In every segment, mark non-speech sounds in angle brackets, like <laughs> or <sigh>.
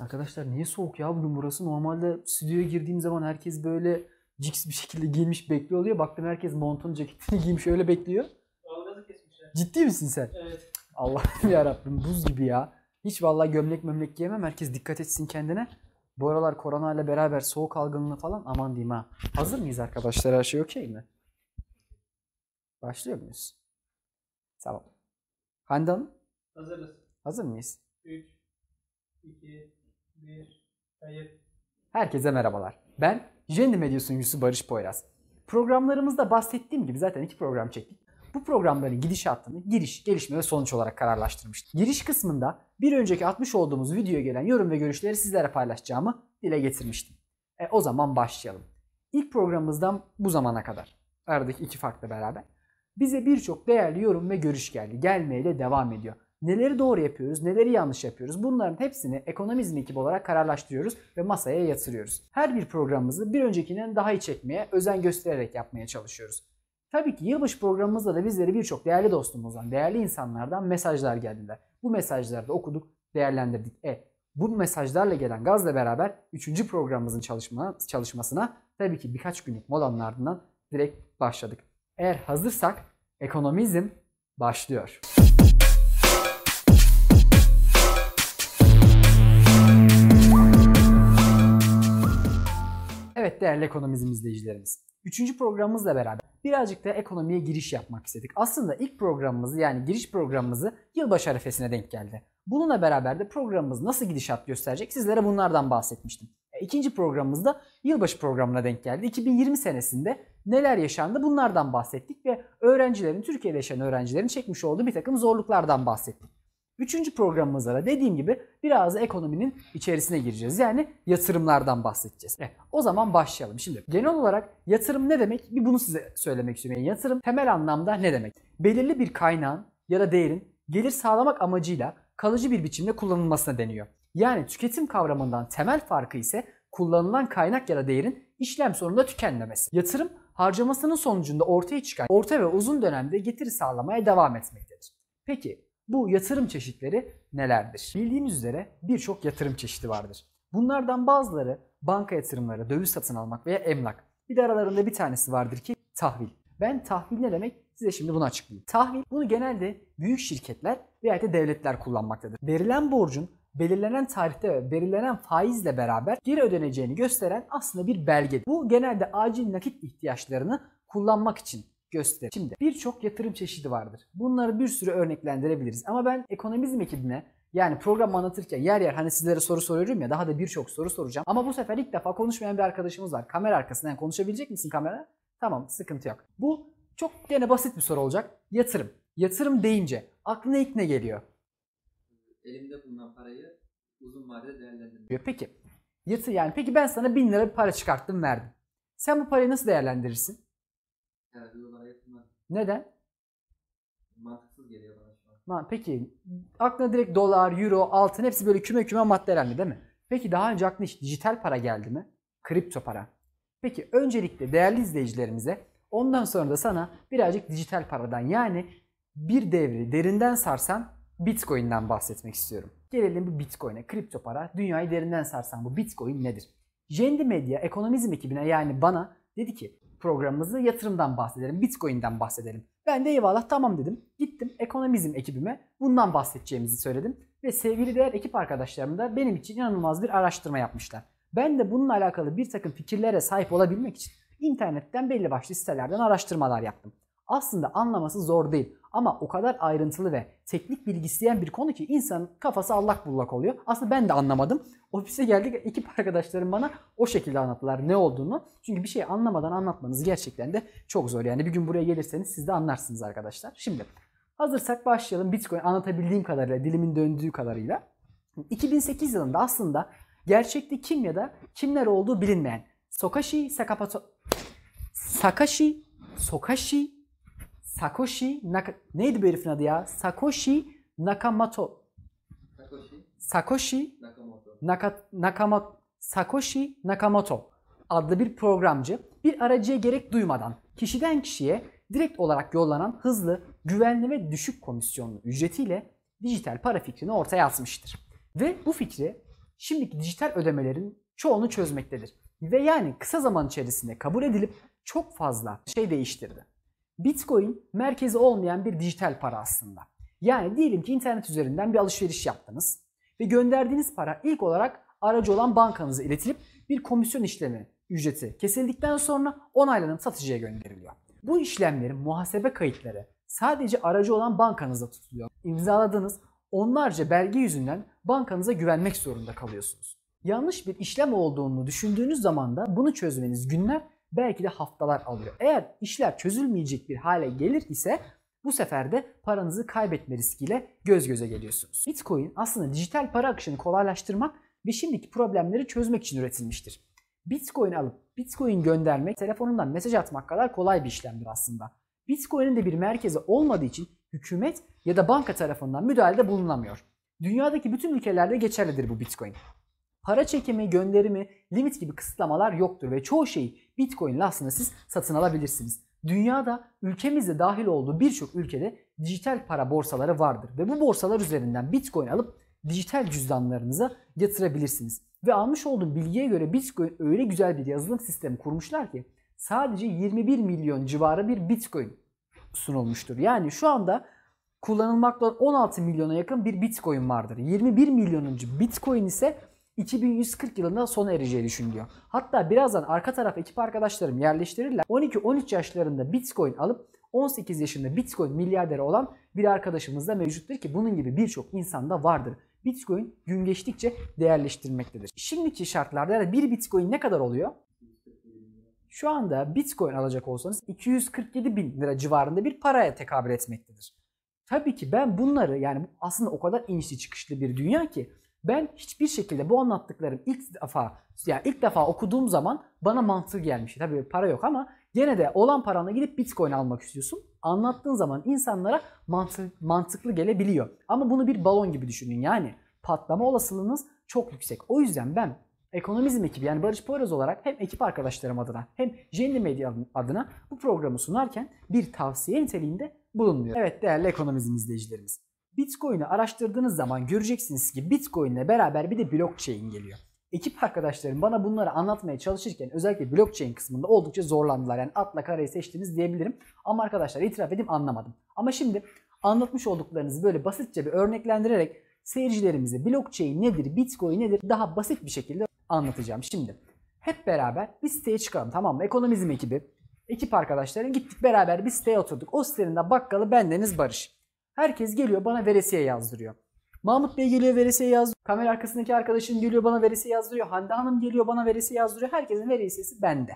Arkadaşlar niye soğuk ya bugün burası? Normalde stüdyoya girdiğim zaman herkes böyle ciks bir şekilde giymiş bekliyor oluyor. Baktım herkes montun ceketini <laughs> giymiş öyle bekliyor. Ciddi misin sen? Evet. Allah'ım yarabbim buz gibi ya. Hiç vallahi gömlek memlek giyemem. Herkes dikkat etsin kendine. Bu aralar korona ile beraber soğuk algınlığı falan aman diyeyim ha. Hazır mıyız arkadaşlar? Her şey okey mi? Başlıyor muyuz? Tamam. Handan? Hazırız. Hazır mıyız? 3, 2, hayır. Herkese merhabalar. Ben Jendi Medya sunucusu Barış Poyraz. Programlarımızda bahsettiğim gibi zaten iki program çektik. Bu programların gidişatını giriş, gelişme ve sonuç olarak kararlaştırmıştık. Giriş kısmında bir önceki atmış olduğumuz videoya gelen yorum ve görüşleri sizlere paylaşacağımı dile getirmiştim. E, o zaman başlayalım. İlk programımızdan bu zamana kadar, aradaki iki farkla beraber, bize birçok değerli yorum ve görüş geldi. Gelmeye de devam ediyor. Neleri doğru yapıyoruz, neleri yanlış yapıyoruz bunların hepsini ekonomizm ekibi olarak kararlaştırıyoruz ve masaya yatırıyoruz. Her bir programımızı bir öncekinden daha iyi çekmeye özen göstererek yapmaya çalışıyoruz. Tabii ki yılbaşı programımızda da bizlere birçok değerli dostumuzdan, değerli insanlardan mesajlar geldiler. Bu mesajları da okuduk, değerlendirdik. E, bu mesajlarla gelen gazla beraber 3. programımızın çalışma, çalışmasına tabii ki birkaç günlük molanın ardından direkt başladık. Eğer hazırsak ekonomizm başlıyor. Evet değerli ekonomizm izleyicilerimiz. Üçüncü programımızla beraber birazcık da ekonomiye giriş yapmak istedik. Aslında ilk programımızı yani giriş programımızı yılbaşı arifesine denk geldi. Bununla beraber de programımız nasıl gidişat gösterecek sizlere bunlardan bahsetmiştim. E, ikinci programımızda yılbaşı programına denk geldi. 2020 senesinde neler yaşandı bunlardan bahsettik ve öğrencilerin, Türkiye'de yaşayan öğrencilerin çekmiş olduğu bir takım zorluklardan bahsettik. Üçüncü programımızda da dediğim gibi biraz ekonominin içerisine gireceğiz. Yani yatırımlardan bahsedeceğiz. Evet, o zaman başlayalım. Şimdi genel olarak yatırım ne demek? Bir bunu size söylemek istiyorum. Yani yatırım temel anlamda ne demek? Belirli bir kaynağın ya da değerin gelir sağlamak amacıyla kalıcı bir biçimde kullanılmasına deniyor. Yani tüketim kavramından temel farkı ise kullanılan kaynak ya da değerin işlem sonunda tükenmemesi. Yatırım harcamasının sonucunda ortaya çıkan orta ve uzun dönemde getiri sağlamaya devam etmektedir. Peki bu yatırım çeşitleri nelerdir? Bildiğiniz üzere birçok yatırım çeşidi vardır. Bunlardan bazıları banka yatırımları, döviz satın almak veya emlak. Bir de aralarında bir tanesi vardır ki tahvil. Ben tahvil ne demek size şimdi bunu açıklayayım. Tahvil bunu genelde büyük şirketler veya de devletler kullanmaktadır. Verilen borcun belirlenen tarihte ve belirlenen faizle beraber geri ödeneceğini gösteren aslında bir belgedir. Bu genelde acil nakit ihtiyaçlarını kullanmak için gösterir. Şimdi birçok yatırım çeşidi vardır. Bunları bir sürü örneklendirebiliriz. Ama ben ekonomizm ekibine yani program anlatırken yer yer hani sizlere soru soruyorum ya daha da birçok soru soracağım. Ama bu sefer ilk defa konuşmayan bir arkadaşımız var. Kamera arkasından yani konuşabilecek misin kamera? Tamam sıkıntı yok. Bu çok gene basit bir soru olacak. Yatırım. Yatırım deyince aklına ilk ne geliyor? Elimde bulunan parayı uzun vadede değerlendirmek. Peki. yatı yani peki ben sana 1000 lira bir para çıkarttım verdim. Sen bu parayı nasıl değerlendirirsin? Neden? Mantıksız geliyor bana şu an. Ha, peki aklına direkt dolar, euro, altın hepsi böyle küme küme maddelerle değil mi? Peki daha önce aklına hiç dijital para geldi mi? Kripto para. Peki öncelikle değerli izleyicilerimize ondan sonra da sana birazcık dijital paradan yani bir devri derinden sarsan Bitcoin'den bahsetmek istiyorum. Gelelim bu Bitcoin'e. Kripto para dünyayı derinden sarsan bu Bitcoin nedir? Jendi Medya ekonomizm ekibine yani bana dedi ki programımızı yatırımdan bahsedelim, Bitcoin'den bahsedelim. Ben de eyvallah tamam dedim. Gittim ekonomizm ekibime bundan bahsedeceğimizi söyledim. Ve sevgili değer ekip arkadaşlarım da benim için inanılmaz bir araştırma yapmışlar. Ben de bununla alakalı bir takım fikirlere sahip olabilmek için internetten belli başlı sitelerden araştırmalar yaptım. Aslında anlaması zor değil ama o kadar ayrıntılı ve teknik bilgi isteyen bir konu ki insanın kafası allak bullak oluyor. Aslında ben de anlamadım. Ofise geldik ekip arkadaşlarım bana o şekilde anlattılar ne olduğunu. Çünkü bir şey anlamadan anlatmanız gerçekten de çok zor. Yani bir gün buraya gelirseniz siz de anlarsınız arkadaşlar. Şimdi hazırsak başlayalım Bitcoin anlatabildiğim kadarıyla, dilimin döndüğü kadarıyla. 2008 yılında aslında gerçekte kim ya da kimler olduğu bilinmeyen Sokashi Sakapato Sakashi Sokashi Sakoshi Naka... Neydi bu herifin adı ya? Sakoshi Nakamoto. Sakoshi. Sakoshi Nakamoto. Naka... Nakamoto. Sakoshi Nakamoto adlı bir programcı bir aracıya gerek duymadan kişiden kişiye direkt olarak yollanan hızlı, güvenli ve düşük komisyonlu ücretiyle dijital para fikrini ortaya atmıştır. Ve bu fikri şimdiki dijital ödemelerin çoğunu çözmektedir. Ve yani kısa zaman içerisinde kabul edilip çok fazla şey değiştirdi. Bitcoin merkezi olmayan bir dijital para aslında. Yani diyelim ki internet üzerinden bir alışveriş yaptınız ve gönderdiğiniz para ilk olarak aracı olan bankanıza iletilip bir komisyon işlemi ücreti kesildikten sonra onaylanıp satıcıya gönderiliyor. Bu işlemlerin muhasebe kayıtları sadece aracı olan bankanızda tutuluyor. İmzaladığınız onlarca belge yüzünden bankanıza güvenmek zorunda kalıyorsunuz. Yanlış bir işlem olduğunu düşündüğünüz zaman da bunu çözmeniz günler belki de haftalar alıyor. Eğer işler çözülmeyecek bir hale gelir ise bu sefer de paranızı kaybetme riskiyle göz göze geliyorsunuz. Bitcoin aslında dijital para akışını kolaylaştırmak ve şimdiki problemleri çözmek için üretilmiştir. Bitcoin alıp Bitcoin göndermek telefonundan mesaj atmak kadar kolay bir işlemdir aslında. Bitcoin'in de bir merkezi olmadığı için hükümet ya da banka tarafından müdahalede bulunamıyor. Dünyadaki bütün ülkelerde geçerlidir bu Bitcoin para çekimi, gönderimi, limit gibi kısıtlamalar yoktur ve çoğu şeyi Bitcoin ile aslında siz satın alabilirsiniz. Dünyada ülkemizde dahil olduğu birçok ülkede dijital para borsaları vardır ve bu borsalar üzerinden Bitcoin alıp dijital cüzdanlarınıza yatırabilirsiniz. Ve almış olduğum bilgiye göre Bitcoin öyle güzel bir yazılım sistemi kurmuşlar ki sadece 21 milyon civarı bir Bitcoin sunulmuştur. Yani şu anda kullanılmakta olan 16 milyona yakın bir Bitcoin vardır. 21 milyonuncu Bitcoin ise 2140 yılında sona ereceği düşünülüyor. Hatta birazdan arka taraf ekip arkadaşlarım yerleştirirler. 12-13 yaşlarında Bitcoin alıp 18 yaşında Bitcoin milyarderi olan bir arkadaşımız da mevcuttur ki bunun gibi birçok insanda vardır. Bitcoin gün geçtikçe değerleştirmektedir. Şimdiki şartlarda bir Bitcoin ne kadar oluyor? Şu anda Bitcoin alacak olsanız 247 bin lira civarında bir paraya tekabül etmektedir. Tabii ki ben bunları yani aslında o kadar inişli çıkışlı bir dünya ki ben hiçbir şekilde bu anlattıklarım ilk defa yani ilk defa okuduğum zaman bana mantığı gelmişti. Tabii para yok ama gene de olan paranla gidip Bitcoin almak istiyorsun. Anlattığın zaman insanlara mantı, mantıklı gelebiliyor. Ama bunu bir balon gibi düşünün. Yani patlama olasılığınız çok yüksek. O yüzden ben Ekonomizm ekibi yani Barış Poyraz olarak hem ekip arkadaşlarım adına hem Jenny medya adına bu programı sunarken bir tavsiye niteliğinde bulunuyor. Evet değerli ekonomizm izleyicilerimiz. Bitcoin'i araştırdığınız zaman göreceksiniz ki Bitcoin'le beraber bir de blockchain geliyor. Ekip arkadaşlarım bana bunları anlatmaya çalışırken özellikle blockchain kısmında oldukça zorlandılar. Yani atla karayı seçtiniz diyebilirim. Ama arkadaşlar itiraf edeyim anlamadım. Ama şimdi anlatmış olduklarınızı böyle basitçe bir örneklendirerek seyircilerimize blockchain nedir, bitcoin nedir daha basit bir şekilde anlatacağım. Şimdi hep beraber bir siteye çıkalım tamam mı? Ekonomizm ekibi, ekip arkadaşların gittik beraber bir siteye oturduk. O sitenin de bakkalı bendeniz Barış. Herkes geliyor bana veresiye yazdırıyor. Mahmut Bey geliyor veresiye yazdırıyor. Kamera arkasındaki arkadaşım geliyor bana veresiye yazdırıyor. Hande Hanım geliyor bana veresiye yazdırıyor. Herkesin veresiyesi bende.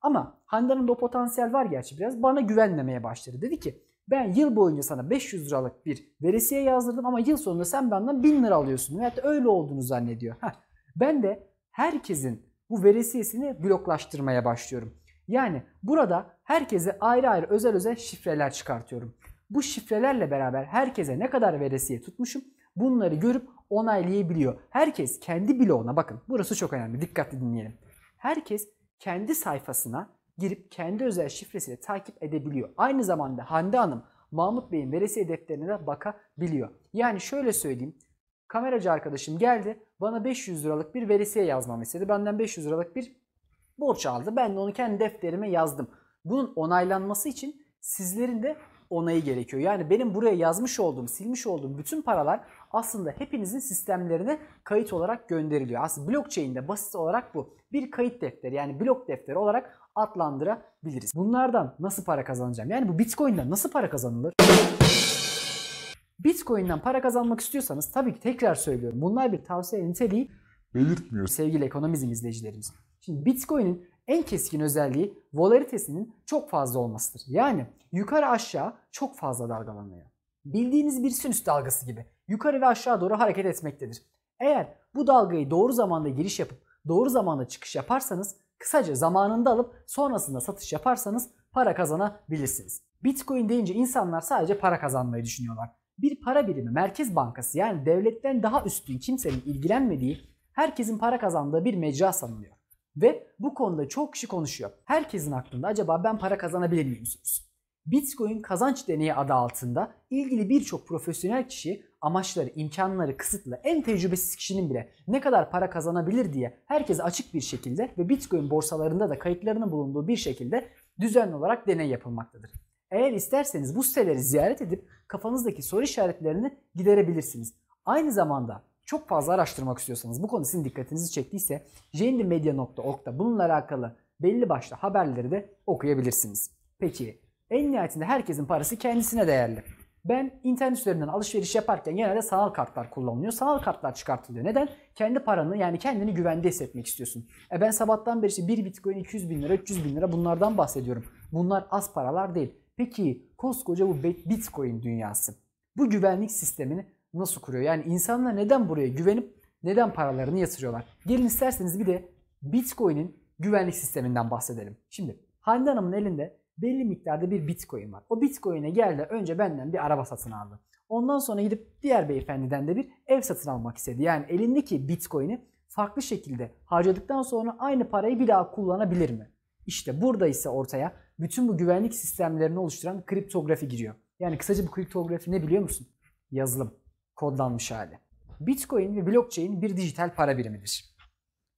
Ama Hande Hanım'da o potansiyel var gerçi biraz. Bana güvenmemeye başladı. Dedi ki ben yıl boyunca sana 500 liralık bir veresiye yazdırdım ama yıl sonunda sen benden 1000 lira alıyorsun. Veyahut da öyle olduğunu zannediyor. Heh. Ben de herkesin bu veresiyesini bloklaştırmaya başlıyorum. Yani burada herkese ayrı ayrı özel özel şifreler çıkartıyorum bu şifrelerle beraber herkese ne kadar veresiye tutmuşum bunları görüp onaylayabiliyor. Herkes kendi bloğuna bakın burası çok önemli dikkatli dinleyelim. Herkes kendi sayfasına girip kendi özel şifresiyle takip edebiliyor. Aynı zamanda Hande Hanım Mahmut Bey'in veresiye defterine de bakabiliyor. Yani şöyle söyleyeyim. Kameracı arkadaşım geldi bana 500 liralık bir veresiye yazmamı istedi. Benden 500 liralık bir borç aldı. Ben de onu kendi defterime yazdım. Bunun onaylanması için sizlerin de onayı gerekiyor. Yani benim buraya yazmış olduğum, silmiş olduğum bütün paralar aslında hepinizin sistemlerine kayıt olarak gönderiliyor. Aslında blockchain'de basit olarak bu. Bir kayıt defteri yani blok defteri olarak adlandırabiliriz. Bunlardan nasıl para kazanacağım? Yani bu Bitcoin'den nasıl para kazanılır? Bitcoin'den para kazanmak istiyorsanız tabii ki tekrar söylüyorum. Bunlar bir tavsiye niteliği belirtmiyor sevgili ekonomizm izleyicilerimiz. Şimdi Bitcoin'in en keskin özelliği volaritesinin çok fazla olmasıdır. Yani yukarı aşağı çok fazla dalgalanıyor. Bildiğiniz bir sinüs dalgası gibi yukarı ve aşağı doğru hareket etmektedir. Eğer bu dalgayı doğru zamanda giriş yapıp doğru zamanda çıkış yaparsanız kısaca zamanında alıp sonrasında satış yaparsanız para kazanabilirsiniz. Bitcoin deyince insanlar sadece para kazanmayı düşünüyorlar. Bir para birimi merkez bankası yani devletten daha üstün kimsenin ilgilenmediği herkesin para kazandığı bir mecra sanılıyor. Ve bu konuda çok kişi konuşuyor. Herkesin aklında acaba ben para kazanabilir miyim sorusu. Bitcoin kazanç deneyi adı altında ilgili birçok profesyonel kişi amaçları, imkanları kısıtlı en tecrübesiz kişinin bile ne kadar para kazanabilir diye herkese açık bir şekilde ve Bitcoin borsalarında da kayıtlarının bulunduğu bir şekilde düzenli olarak deney yapılmaktadır. Eğer isterseniz bu siteleri ziyaret edip kafanızdaki soru işaretlerini giderebilirsiniz. Aynı zamanda çok fazla araştırmak istiyorsanız, bu konu sizin dikkatinizi çektiyse jendermedia.org'da bununla alakalı belli başlı haberleri de okuyabilirsiniz. Peki en nihayetinde herkesin parası kendisine değerli. Ben internet üzerinden alışveriş yaparken genelde sanal kartlar kullanılıyor. Sanal kartlar çıkartılıyor. Neden? Kendi paranı yani kendini güvende hissetmek istiyorsun. E ben sabahtan beri işte 1 bitcoin 200 bin lira 300 bin lira bunlardan bahsediyorum. Bunlar az paralar değil. Peki koskoca bu bitcoin dünyası bu güvenlik sistemini nasıl kuruyor? Yani insanlar neden buraya güvenip neden paralarını yatırıyorlar? Gelin isterseniz bir de Bitcoin'in güvenlik sisteminden bahsedelim. Şimdi Hande Hanım'ın elinde belli miktarda bir Bitcoin var. O Bitcoin'e geldi önce benden bir araba satın aldı. Ondan sonra gidip diğer beyefendiden de bir ev satın almak istedi. Yani elindeki Bitcoin'i farklı şekilde harcadıktan sonra aynı parayı bir daha kullanabilir mi? İşte burada ise ortaya bütün bu güvenlik sistemlerini oluşturan kriptografi giriyor. Yani kısaca bu kriptografi ne biliyor musun? Yazılım kodlanmış hali. Bitcoin ve blockchain bir dijital para birimidir.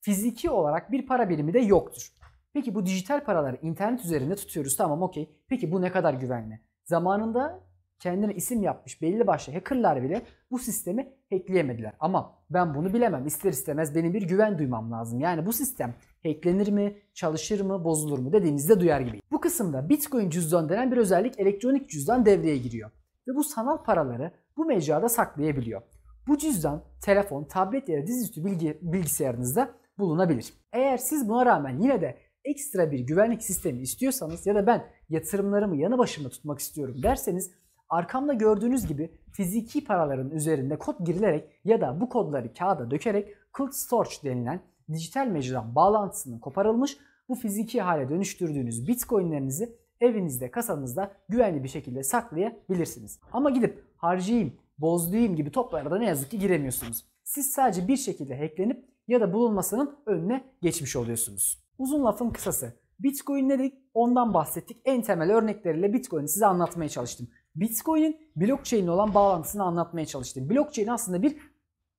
Fiziki olarak bir para birimi de yoktur. Peki bu dijital paraları internet üzerinde tutuyoruz tamam okey. Peki bu ne kadar güvenli? Zamanında kendine isim yapmış belli başlı hackerlar bile bu sistemi hackleyemediler. Ama ben bunu bilemem. İster istemez benim bir güven duymam lazım. Yani bu sistem hacklenir mi, çalışır mı, bozulur mu dediğimizde duyar gibi. Bu kısımda Bitcoin cüzdan denen bir özellik elektronik cüzdan devreye giriyor. Ve bu sanal paraları bu mecrada saklayabiliyor. Bu cüzdan telefon, tablet ya da dizüstü bilgi, bilgisayarınızda bulunabilir. Eğer siz buna rağmen yine de ekstra bir güvenlik sistemi istiyorsanız ya da ben yatırımlarımı yanı başımda tutmak istiyorum derseniz arkamda gördüğünüz gibi fiziki paraların üzerinde kod girilerek ya da bu kodları kağıda dökerek cold storage denilen dijital mecradan bağlantısının koparılmış bu fiziki hale dönüştürdüğünüz bitcoinlerinizi evinizde kasanızda güvenli bir şekilde saklayabilirsiniz. Ama gidip harcayayım, bozdurayım gibi toplara ne yazık ki giremiyorsunuz. Siz sadece bir şekilde hacklenip ya da bulunmasının önüne geçmiş oluyorsunuz. Uzun lafın kısası. Bitcoin ne Ondan bahsettik. En temel örnekleriyle Bitcoin'i size anlatmaya çalıştım. Bitcoin'in blockchain'le olan bağlantısını anlatmaya çalıştım. Blockchain aslında bir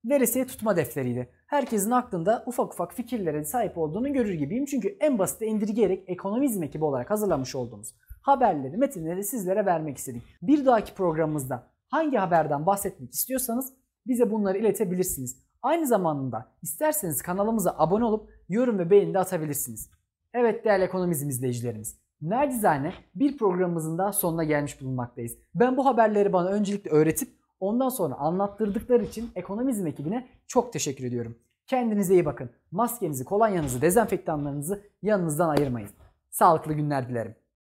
veresiye tutma defteriydi. Herkesin aklında ufak ufak fikirlere sahip olduğunu görür gibiyim. Çünkü en basite indirgeyerek ekonomizm ekibi olarak hazırlamış olduğumuz haberleri, metinleri sizlere vermek istedik. Bir dahaki programımızda hangi haberden bahsetmek istiyorsanız bize bunları iletebilirsiniz. Aynı zamanda isterseniz kanalımıza abone olup yorum ve beğeni de atabilirsiniz. Evet değerli ekonomizm izleyicilerimiz. Nerdizane bir programımızın da sonuna gelmiş bulunmaktayız. Ben bu haberleri bana öncelikle öğretip ondan sonra anlattırdıkları için ekonomizm ekibine çok teşekkür ediyorum. Kendinize iyi bakın. Maskenizi, kolonyanızı, dezenfektanlarınızı yanınızdan ayırmayın. Sağlıklı günler dilerim.